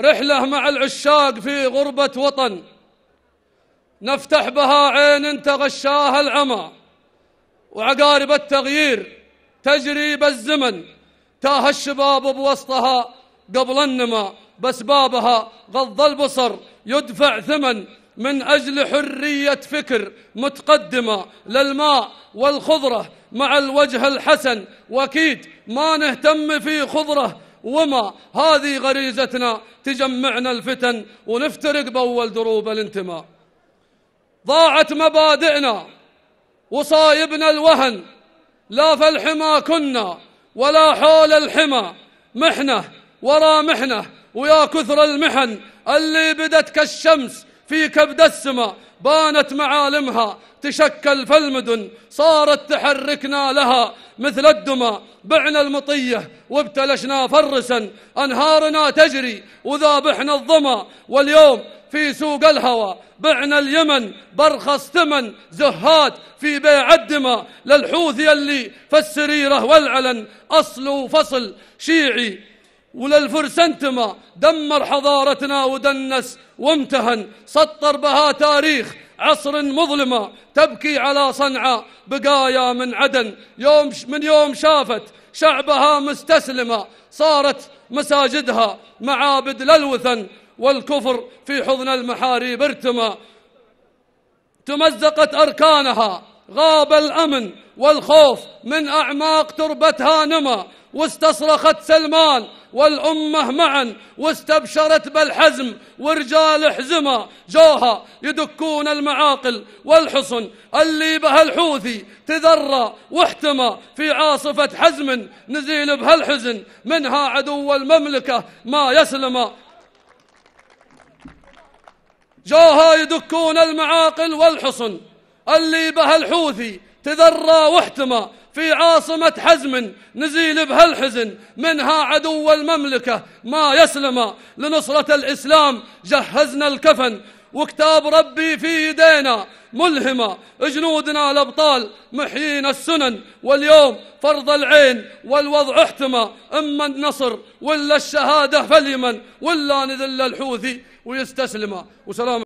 رحلة مع العشاق في غربة وطن نفتح بها عين تغشاها العمى وعقارب التغيير تجري بالزمن تاه الشباب بوسطها قبل النما بسبابها غض البصر يدفع ثمن من أجل حرية فكر متقدمة للماء والخضرة مع الوجه الحسن وأكيد ما نهتم في خضرة وما هذه غريزتنا تجمعنا الفتن ونفترق بأول دروب الانتماء ضاعت مبادئنا وصايبنا الوهن لا الحما كنا ولا حول الحمى محنة ورا محنة ويا كثر المحن اللي بدت كالشمس في كبد السماء بانت معالمها تشكل فالمدن صارت تحركنا لها مثل الدمى بعنا المطية وابتلشنا فرسا أنهارنا تجري وذابحنا الظما واليوم في سوق الهوى بعنا اليمن برخص ثمن زهاد في بيع الدمى للحوثي اللي فالسريرة والعلن أصل وفصل شيعي تما دمر حضارتنا ودنس وامتهن سطر بها تاريخ عصر مظلمة تبكي على صنعاء بقايا من عدن يوم من يوم شافت شعبها مستسلمة صارت مساجدها معابد للوثن والكفر في حضن المحاريب ارتمى تمزقت أركانها غاب الأمن والخوف من أعماق تربتها نمى واستصرخت سلمان والأمة معا واستبشرت بالحزم ورجال حزمة جوها يدكون المعاقل والحصن اللي بها الحوثي تذرى واحتمى في عاصفة حزم نزيل بها الحزن منها عدو المملكة ما يسلم جوها يدكون المعاقل والحصن اللي بها الحوثي تذرى واحتمى في عاصمة حزم نزيل بهالحزن منها عدو المملكة ما يسلم لنصرة الإسلام جهزنا الكفن وكتاب ربي في يدينا ملهمة جنودنا الأبطال محيين السنن واليوم فرض العين والوضع احتمى إما النصر ولا الشهادة فليمن ولا نذل الحوثي ويستسلم وسلام